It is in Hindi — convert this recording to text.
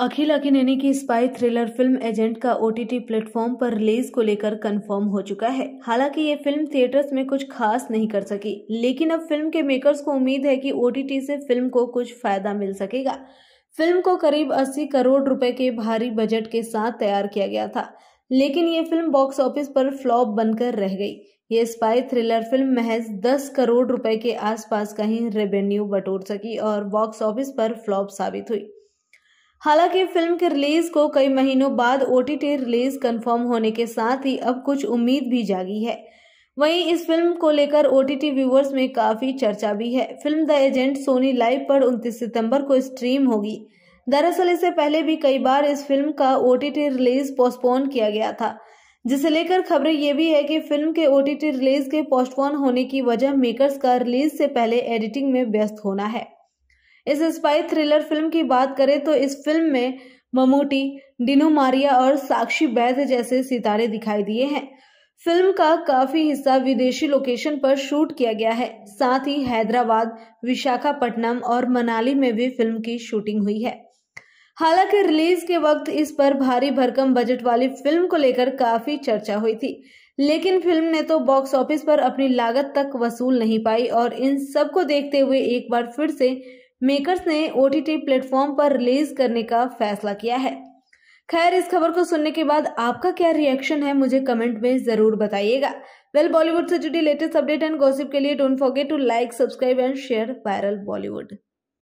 अखिल अकिनेनी की स्पाई थ्रिलर फिल्म एजेंट का ओटीटी प्लेटफॉर्म पर रिलीज को लेकर कंफर्म हो चुका है हालांकि ये फिल्म थिएटर्स में कुछ खास नहीं कर सकी लेकिन अब फिल्म के मेकर्स को उम्मीद है कि ओटीटी से फिल्म को कुछ फायदा मिल सकेगा फिल्म को करीब 80 करोड़ रुपए के भारी बजट के साथ तैयार किया गया था लेकिन ये फिल्म बॉक्स ऑफिस पर फ्लॉप बनकर रह गई ये स्पाई थ्रिलर फिल्म महज 10 करोड़ रुपए के आसपास कहीं रेवेन्यू बटोर सकी और बॉक्स ऑफिस पर फ्लॉप साबित हुई हालांकि फिल्म के रिलीज को कई महीनों बाद ओटीटी रिलीज कंफर्म होने के साथ ही अब कुछ उम्मीद भी जागी है वहीं इस फिल्म को लेकर ओटीटी व्यूवर्स में काफी चर्चा भी है film the Agent Sony LIV पर 29 सितंबर को स्ट्रीम होगी दरअसल इससे पहले भी कई बार इस फिल्म का ओटीटी रिलीज पोस्टपोन किया गया था जिसे लेकर खबरें ये भी है कि फिल्म के ओटीटी रिलीज के पोस्टपोन होने की वजह मेकर्स का रिलीज से पहले एडिटिंग में व्यस्त होना है इस स्पाई थ्रिलर फिल्म की बात करें तो इस फिल्म में ममूटी डिनू मारिया और साक्षी बैद जैसे सितारे दिखाई दिए हैं फिल्म का काफी हिस्सा विदेशी लोकेशन पर शूट किया गया है साथ ही हैदराबाद विशाखापट्टनम और मनाली में भी फिल्म की शूटिंग हुई है हालांकि रिलीज के वक्त इस पर भारी भरकम बजट वाली फिल्म को लेकर काफी चर्चा हुई थी लेकिन फिल्म ने तो बॉक्स ऑफिस पर अपनी लागत तक वसूल नहीं पाई और इन सब को देखते हुए एक बार फिर से मेकर्स ने ओ टी प्लेटफॉर्म पर रिलीज करने का फैसला किया है खैर इस खबर को सुनने के बाद आपका क्या रिएक्शन है मुझे कमेंट में जरूर बताइएगा वेल बॉलीवुड से जुड़ी लेटेस्ट अपडेट एंड गॉसिप के लिए don't forget to like subscribe and share viral Bollywood